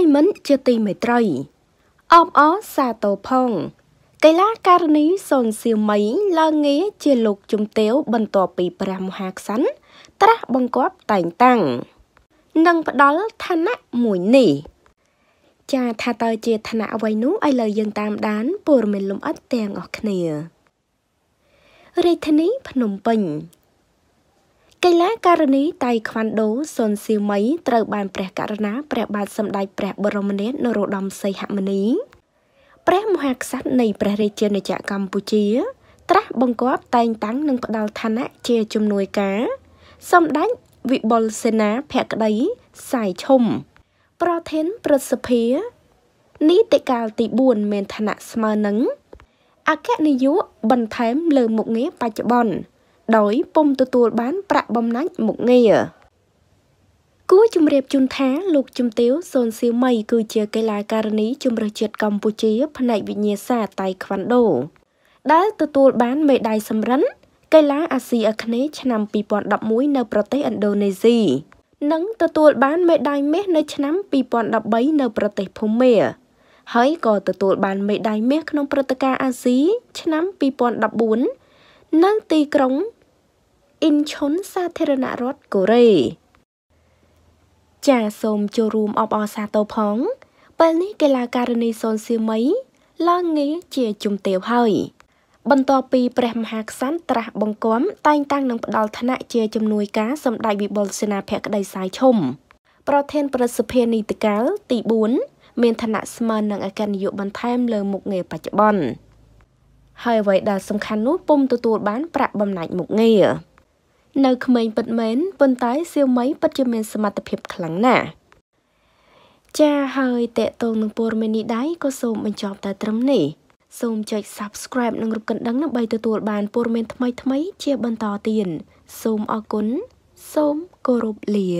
យមិត្តជាទីមេត្រីអបអរសាទរផងកីឡាករនីសុនសៀវមីឡើងងារជាលោកជំទាវបន្ទាប់ពីព្រះមហាក្សត្រត្រាស់បង្គាប់តែងតាំងនិងផ្ដល់ឋានៈមួយនេះ ចាថាតើជាឋានៈអ្វីនោះឥឡូវយើងតាមដានព័ត៌មានលម្អិតទាំងអស់គ្នារាជធានីភ្នំពេញកីឡាករនីតៃខ្វាន់ដូសុនស៊ីមៃត្រូវបានព្រះករុណា ព្រះ បាទសម្ដេចព្រះបរមនាថនរោត្តមសីហមុនីព្រះមហាក្សត្រនៃព្រះរាជាណាចក្រកម្ពុជាត្រាស់បង្គាប់តែងតាំងនិងផ្ដល់ឋានៈជាជំនួយការ សម្ដេចវិបុលសេនាភក្តីសាយឈុំប្រធានព្រឹទ្ធសភានីតិកាលទី4មានឋានៈស្មើនឹងអគ្គនាយកបន្ថែមលើមុខងារបច្ចុប្បន្នដោយពុំទទួលបាន ប្រាក់បំណាច់មុខងារគួរជំរាបជូនថា លោកជំទាវសូនសៀវមីគឺជាកីឡាការិនី ជម្រើសជាតិកម្ពុជា ផ្នែកវិញ្ញាសាតៃខ្វាន់ដូ ដែលទទួលបានមេដាយសំរិនកីឡាអាស៊ីអាគ្នេយ៍ឆ្នាំ2011នៅ ប្រទេសឥណ្ឌូនេស៊ីនិងទទួល បានមេដាយមាសនៅឆ្នាំ2013នៅប្រទេសភូមាហើយក៏ទទួលបានមេដាយមាសក្នុងព្រឹត្តិការណ៍អាស៊ីឆ្នាំ2014នៅទីក្រុងអ៊ីនឈុនសាធារណរដ្ឋកូរ៉េចាសូមចូលរួមអបអរសាទរផងពេលនេះកីឡាការិនីសូនសៀមីឡើងងារជាជំទាវហើយ បន្ទាប់ពី ព្រះមហាក្សត្រត្រាស់បង្គាប់តែងតាំងនឹងផ្ដល់ឋានៈជាជំនួយការសម្ដេចវិបុលសេនាភក្តីសាយឈុំប្រធានប្រសិទ្ធិនីតិកាលទី4មានឋានៈស្មើនឹងអគ្គនាយកបន្ថែមលើមុខងារបច្ចុប្បន្នហើយអ្វីដែលសំខាន់នោះពុំទទួលបានប្រាក់បំណាច់មុខងារនៅក្មេងពិតមែនប៉ុន្តែសៀវមៃពិតជាមានសមត្ថភាពខ្លាំងណាស់ចាហើយតេតងនឹងព័ត៌មាននេះដែរក៏សូមបញ្ចប់តែត្រឹមនេះសូមចុច Subscribe និងរូបកណ្ដឹងដើម្បីទទួលបានព័ត៌មានថ្មីៗជាបន្តទៀតសូមអរគុណសូមគោរពលា